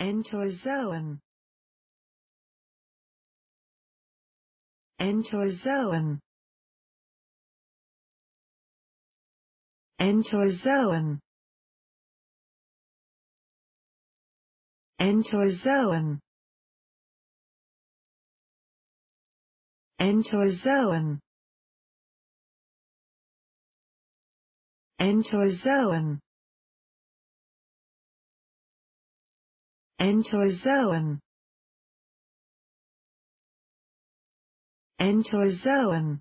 Entozoan. Entozoan. Entozoan. Entozoan. Entozoan. Entozoan. Entozoan. Entozoan.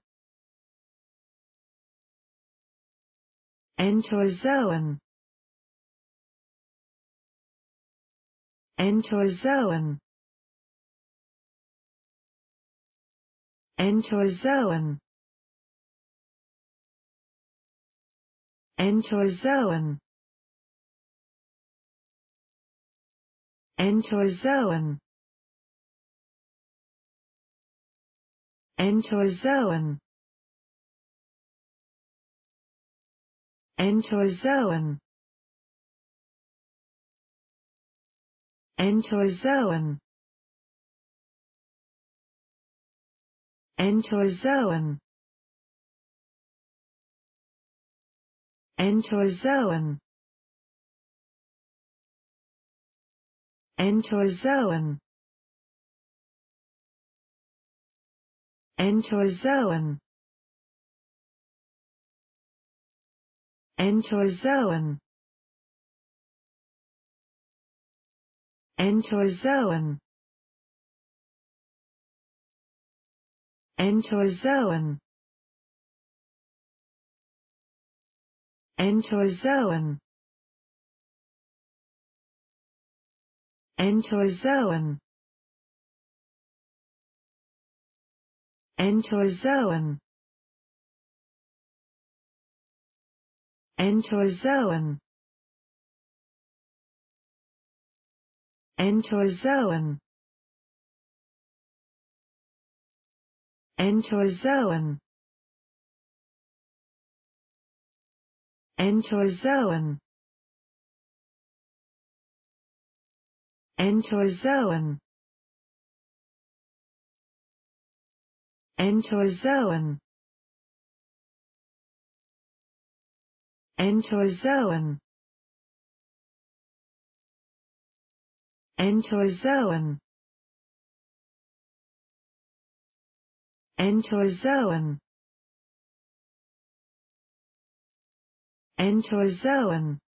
Entozoan. Entozoan. Entozoan. Entozoan. Entozoan. Entozoan. Entozoan. Entozoan. Entozoan. Entozoan. Entozoan. Entozoan. Entozoan. Entozoan. Entozoan. Entozoan. Entozoan. Entozoan. Entozoan. Entozoan. Entozoan. Entozoan. Entozoan. Entozoan. Entozoan. Entozoan. Entozoan. Entozoan.